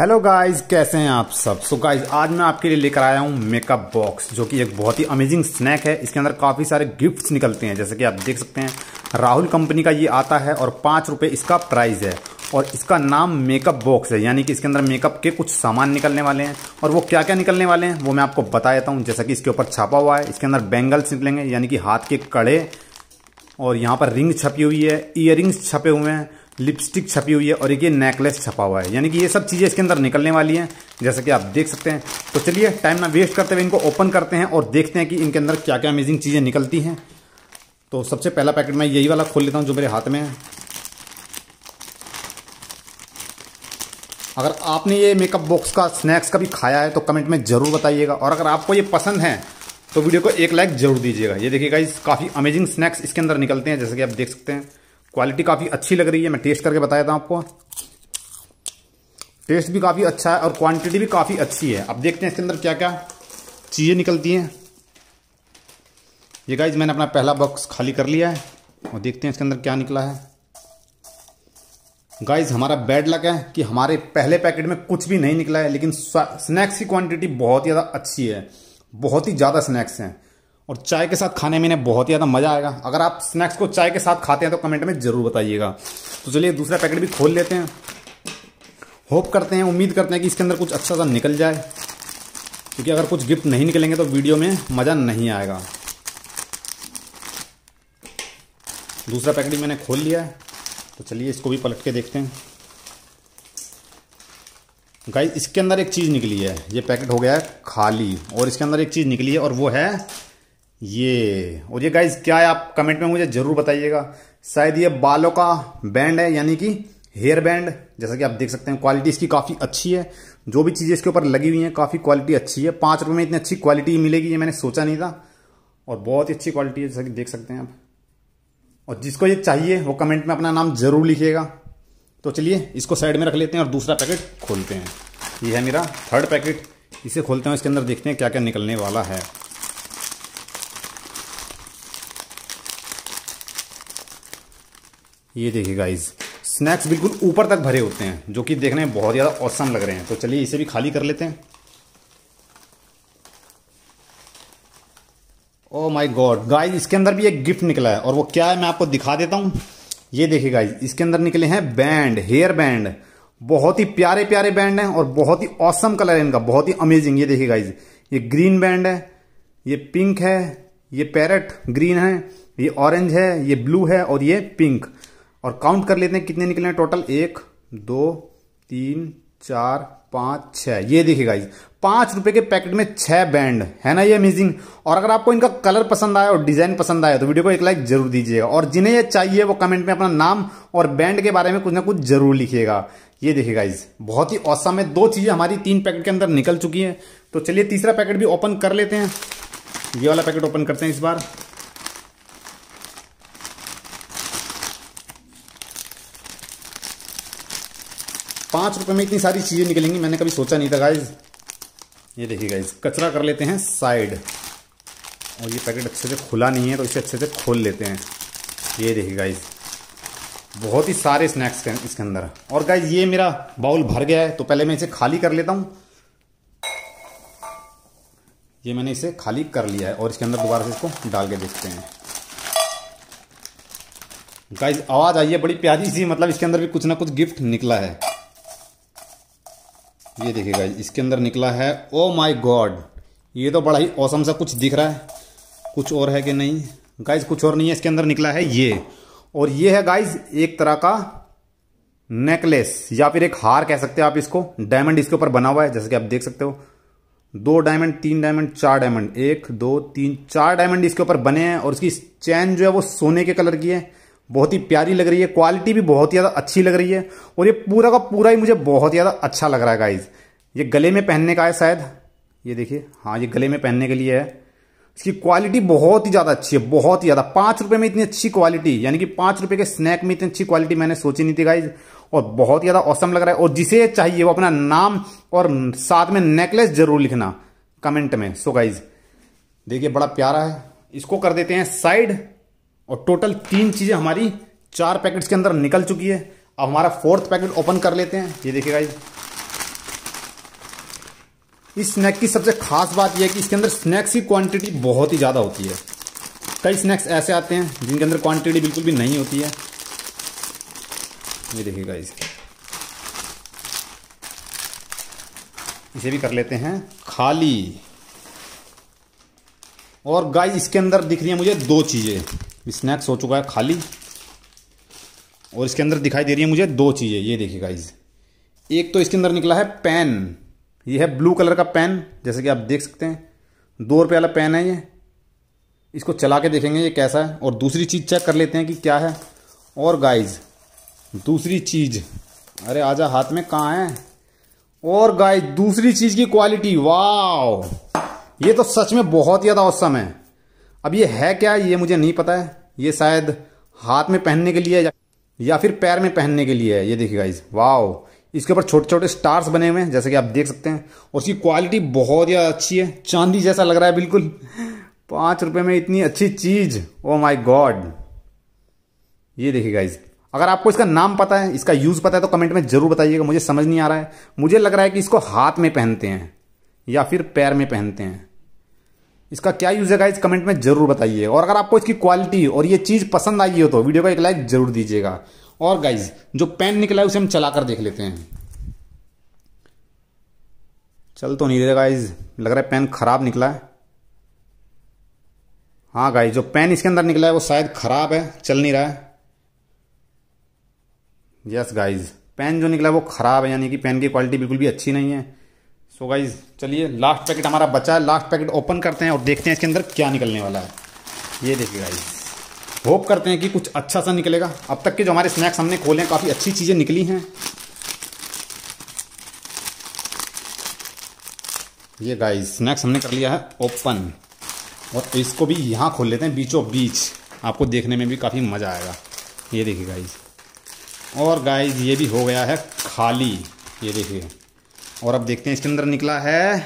hello guys कैसे हैं आप सब सो so गाइस आज मैं आपके लिए लेकर आया हूँ मेकअप बॉक्स जो कि एक बहुत ही अमेजिंग स्नैक है इसके अंदर काफ़ी सारे गिफ्ट्स निकलते हैं जैसे कि आप देख सकते हैं राहुल कंपनी का ये आता है और पाँच रुपये इसका प्राइस है और इसका नाम मेकअप बॉक्स है यानी कि इसके अंदर मेकअप के कुछ सामान निकलने वाले हैं और वो क्या क्या निकलने वाले हैं वो मैं आपको बता देता हूँ जैसा कि इसके ऊपर छापा हुआ है इसके अंदर बैंगल्स निकलेंगे यानी कि हाथ के कड़े और यहाँ पर रिंग छपी हुई है ईयर छपे हुए हैं लिपस्टिक छपी हुई है और एक ये नेकलेस छपा हुआ है यानी कि ये सब चीज़ें इसके अंदर निकलने वाली हैं जैसा कि आप देख सकते हैं तो चलिए टाइम ना वेस्ट करते हुए इनको ओपन करते हैं और देखते हैं कि इनके अंदर क्या क्या अमेजिंग चीज़ें निकलती हैं तो सबसे पहला पैकेट मैं यही वाला खोल लेता हूँ जो मेरे हाथ में है अगर आपने ये मेकअप बॉक्स का स्नैक्स कभी खाया है तो कमेंट में ज़रूर बताइएगा और अगर आपको ये पसंद है तो वीडियो को एक लाइक ज़रूर दीजिएगा ये देखिएगा इस काफ़ी अमेजिंग स्नैक्स इसके अंदर निकलते हैं जैसे कि आप देख सकते हैं क्वालिटी काफ़ी अच्छी लग रही है मैं टेस्ट करके बताया था आपको टेस्ट भी काफ़ी अच्छा है और क्वांटिटी भी काफ़ी अच्छी है अब देखते हैं इसके अंदर क्या क्या चीज़ें निकलती हैं ये गाइज मैंने अपना पहला बॉक्स खाली कर लिया है और देखते हैं इसके अंदर क्या निकला है गाइज हमारा बैड लक है कि हमारे पहले पैकेट में कुछ भी नहीं निकला है लेकिन स्नैक्स की क्वांटिटी बहुत ही ज़्यादा अच्छी है बहुत ही ज़्यादा स्नैक्स हैं और चाय के साथ खाने में इन्हें बहुत ही ज़्यादा मज़ा आएगा अगर आप स्नैक्स को चाय के साथ खाते हैं तो कमेंट में ज़रूर बताइएगा तो चलिए दूसरा पैकेट भी खोल लेते हैं होप करते हैं उम्मीद करते हैं कि इसके अंदर कुछ अच्छा सा निकल जाए क्योंकि अगर कुछ गिफ्ट नहीं निकलेंगे तो वीडियो में मज़ा नहीं आएगा दूसरा पैकेट भी मैंने खोल लिया है तो चलिए इसको भी पलट के देखते हैं गाइस इसके अंदर एक चीज़ निकली है ये पैकेट हो गया है खाली और इसके अंदर एक चीज़ निकली है और वो है ये और ये गाइज क्या है आप कमेंट में मुझे ज़रूर बताइएगा शायद ये बालों का बैंड है यानी कि हेयर बैंड जैसा कि आप देख सकते हैं क्वालिटी इसकी काफ़ी अच्छी है जो भी चीज़ें इसके ऊपर लगी हुई हैं काफ़ी क्वालिटी अच्छी है पाँच रुपये में इतनी अच्छी क्वालिटी मिलेगी ये मैंने सोचा नहीं था और बहुत ही अच्छी क्वालिटी है जैसा कि देख सकते हैं आप और जिसको ये चाहिए वो कमेंट में अपना नाम ज़रूर लिखिएगा तो चलिए इसको साइड में रख लेते हैं और दूसरा पैकेट खोलते हैं ये है मेरा थर्ड पैकेट इसे खोलते हैं इसके अंदर देखते हैं क्या क्या निकलने वाला है ये देखिए गाइज स्नैक्स बिल्कुल ऊपर तक भरे होते हैं जो कि देखने में बहुत ज़्यादा औसम लग रहे हैं तो चलिए इसे भी खाली कर लेते हैं ओ माय गॉड गाइज इसके अंदर भी एक गिफ्ट निकला है और वो क्या है मैं आपको दिखा देता हूँ ये देखिए गाइज इसके अंदर निकले हैं बैंड हेयर बैंड बहुत ही प्यारे प्यारे बैंड हैं और बहुत ही औसम कलर है इनका बहुत ही अमेजिंग ये देखिए गाइज ये ग्रीन बैंड है ये पिंक है ये पैरट ग्रीन है ये ऑरेंज है ये ब्लू है और ये पिंक और काउंट कर लेते हैं कितने निकले हैं टोटल एक दो तीन चार पाँच छ ये देखिएगा पांच रुपए के पैकेट में छह बैंड है ना ये अमेजिंग और अगर आपको इनका कलर पसंद आया और डिजाइन पसंद आया तो वीडियो को एक लाइक जरूर दीजिएगा और जिन्हें ये चाहिए वो कमेंट में अपना नाम और बैंड के बारे में कुछ ना कुछ जरूर लिखिएगा ये देखिएगा इस बहुत ही औसम है दो चीज़ें हमारी तीन पैकेट के अंदर निकल चुकी है तो चलिए तीसरा पैकेट भी ओपन कर लेते हैं ये वाला पैकेट ओपन करते हैं इस बार पाँच रुपये में इतनी सारी चीज़ें निकलेंगी मैंने कभी सोचा नहीं था गाइज ये देखिए गाइज कचरा कर लेते हैं साइड और ये पैकेट अच्छे से खुला नहीं है तो इसे अच्छे से खोल लेते हैं ये देखिए गाइज बहुत ही सारे स्नैक्स इसके अंदर और गाइज ये मेरा बाउल भर गया है तो पहले मैं इसे खाली कर लेता हूँ ये मैंने इसे खाली कर लिया है और इसके अंदर दोबारा से इसको डाल के देखते हैं गाइज आवाज़ आई है बड़ी प्यारी सी मतलब इसके अंदर भी कुछ ना कुछ गिफ्ट निकला है ये देखिएगा इसके अंदर निकला है ओ माई गॉड ये तो बड़ा ही औसम सा कुछ दिख रहा है कुछ और है कि नहीं गाइज कुछ और नहीं है इसके अंदर निकला है ये और ये है गाइज एक तरह का नेकलेस या फिर एक हार कह सकते हैं आप इसको डायमंड इसके ऊपर बना हुआ है जैसे कि आप देख सकते हो दो डायमंड तीन डायमंड चार डायमंड एक दो तीन चार डायमंड इसके ऊपर बने हैं और इसकी चैन जो है वो सोने के कलर की है बहुत ही प्यारी लग रही है क्वालिटी भी बहुत ही ज़्यादा अच्छी लग रही है और ये पूरा का पूरा ही मुझे बहुत ही ज़्यादा अच्छा लग रहा है गाइज ये गले में पहनने का है शायद ये देखिए हाँ ये गले में पहनने के लिए है इसकी क्वालिटी बहुत ही ज़्यादा अच्छी है बहुत ही ज़्यादा पाँच रुपये में इतनी अच्छी क्वालिटी यानी कि पाँच रुपये के स्नैक में इतनी अच्छी क्वालिटी मैंने सोची नहीं थी गाइज और बहुत ही ज़्यादा औसम लग रहा है और जिसे चाहिए वो अपना नाम और साथ में नेकलेस जरूर लिखना कमेंट में सो गाइज देखिए बड़ा प्यारा है इसको कर देते हैं साइड और टोटल तीन चीज़ें हमारी चार पैकेट्स के अंदर निकल चुकी है अब हमारा फोर्थ पैकेट ओपन कर लेते हैं ये देखिए गाइज इस स्नैक की सबसे खास बात यह है कि इसके अंदर स्नैक्स की क्वांटिटी बहुत ही ज़्यादा होती है कई स्नैक्स ऐसे आते हैं जिनके अंदर क्वांटिटी बिल्कुल भी नहीं होती है ये देखिए गाइज इसे भी कर लेते हैं खाली और गाइस इसके अंदर दिख रही है मुझे दो चीज़ें स्नैक्स हो चुका है खाली और इसके अंदर दिखाई दे रही है मुझे दो चीज़ें ये देखिए गाइज एक तो इसके अंदर निकला है पेन ये है ब्लू कलर का पेन जैसे कि आप देख सकते हैं दो रुपये वाला पेन है ये इसको चला के देखेंगे ये कैसा है और दूसरी चीज़ चेक कर लेते हैं कि क्या है और गाइज दूसरी चीज़ अरे आजा हाथ में कहाँ है और गाइज दूसरी चीज़ की क्वालिटी वाह ये तो सच में बहुत ज़्यादा औसम है अब ये है क्या ये मुझे नहीं पता है ये शायद हाथ में पहनने के लिए या फिर पैर में पहनने के लिए है ये देखिए गाइज वाओ इसके ऊपर छोटे छोटे स्टार्स बने हुए हैं जैसे कि आप देख सकते हैं और उसकी क्वालिटी बहुत ही अच्छी है चांदी जैसा लग रहा है बिल्कुल पाँच रुपये में इतनी अच्छी चीज़ ओ माई गॉड ये देखिए गाइज अगर आपको इसका नाम पता है इसका यूज़ पता है तो कमेंट में ज़रूर बताइएगा मुझे समझ नहीं आ रहा है मुझे लग रहा है कि इसको हाथ में पहनते हैं या फिर पैर में पहनते हैं इसका क्या यूज है गाइज कमेंट में जरूर बताइए और अगर आपको इसकी क्वालिटी और ये चीज़ पसंद आई हो तो वीडियो को एक लाइक जरूर दीजिएगा और गाइज जो पेन निकला है उसे हम चलाकर देख लेते हैं चल तो नहीं रहे गाइज लग रहा है पेन खराब निकला है हाँ गाइज जो पेन इसके अंदर निकला है वो शायद खराब है चल नहीं रहा है यस गाइज पेन जो निकला है वो खराब है यानी कि पेन की क्वालिटी बिल्कुल भी अच्छी नहीं है सो गाइज चलिए लास्ट पैकेट हमारा बचा है लास्ट पैकेट ओपन करते हैं और देखते हैं इसके अंदर क्या निकलने वाला है ये देखिए गाइज होप करते हैं कि कुछ अच्छा सा निकलेगा अब तक के जो हमारे स्नैक्स हमने खोले हैं काफ़ी अच्छी चीज़ें निकली हैं ये गाइज स्नैक्स हमने कर लिया है ओपन और इसको भी यहाँ खोल लेते हैं बीचों बीच आपको देखने में भी काफ़ी मज़ा आएगा ये देखिए गाइज और गाइज ये भी हो गया है खाली ये देखिए और अब देखते हैं इसके अंदर निकला है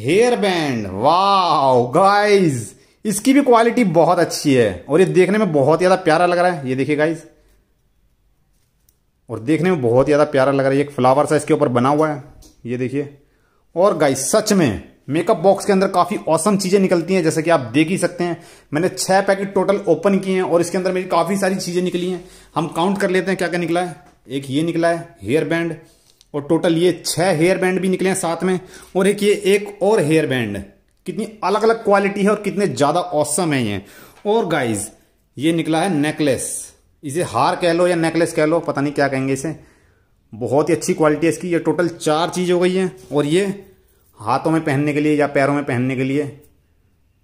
हेयर बैंड वाओ गाइस इसकी भी क्वालिटी बहुत अच्छी है और ये देखने में बहुत ज़्यादा प्यारा लग रहा है ये देखिए गाइस और देखने में बहुत ज़्यादा प्यारा लग रहा है एक फ्लावर सा इसके ऊपर बना हुआ है ये देखिए और गाइस सच में मेकअप बॉक्स के अंदर काफ़ी औसम चीज़ें निकलती हैं जैसे कि आप देख ही सकते हैं मैंने छह पैकेट टोटल ओपन किए हैं और इसके अंदर मेरी काफ़ी सारी चीज़ें निकली हैं हम काउंट कर लेते हैं क्या क्या निकला है एक ये निकला है हेयर बैंड और टोटल ये छह हेयर बैंड भी निकले हैं साथ में और एक ये एक और हेयर बैंड कितनी अलग अलग क्वालिटी है और कितने ज़्यादा औसम है ये और गाइज ये निकला है नेकलेस इसे हार कह लो या नेकलेस कह लो पता नहीं क्या कहेंगे इसे बहुत ही अच्छी क्वालिटी है इसकी ये टोटल चार चीज़ हो गई है और ये हाथों में पहनने के लिए या पैरों में पहनने के लिए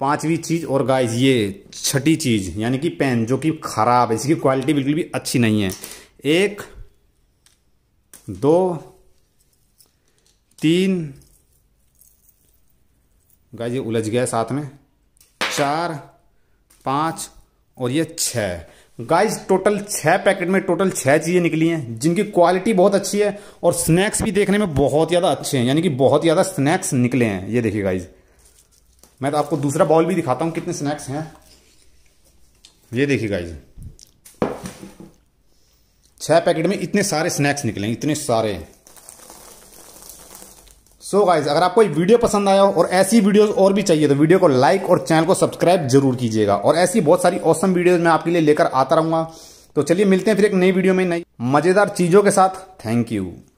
पांचवी चीज़ और गाइज ये छठी चीज़ यानी कि पेन जो कि ख़राब है इसकी क्वालिटी बिल्कुल भी अच्छी नहीं है एक दो तीन गाय ये उलझ गया साथ में चार पाँच और ये छः गाइस टोटल छः पैकेट में टोटल छः चीज़ें निकली हैं जिनकी क्वालिटी बहुत अच्छी है और स्नैक्स भी देखने में बहुत ज़्यादा अच्छे हैं यानी कि बहुत ज़्यादा स्नैक्स निकले हैं ये देखिए गाइज मैं तो आपको दूसरा बॉल भी दिखाता हूँ कितने स्नैक्स हैं ये देखिए गाइज छः पैकेट में इतने सारे स्नैक्स निकले इतने सारे सो so गाइज अगर आपको ये वीडियो पसंद आया हो और ऐसी वीडियोस और भी चाहिए तो वीडियो को लाइक और चैनल को सब्सक्राइब जरूर कीजिएगा और ऐसी बहुत सारी औसम वीडियोस मैं आपके लिए लेकर आता रहूंगा तो चलिए मिलते हैं फिर एक नई वीडियो में नई मजेदार चीजों के साथ थैंक यू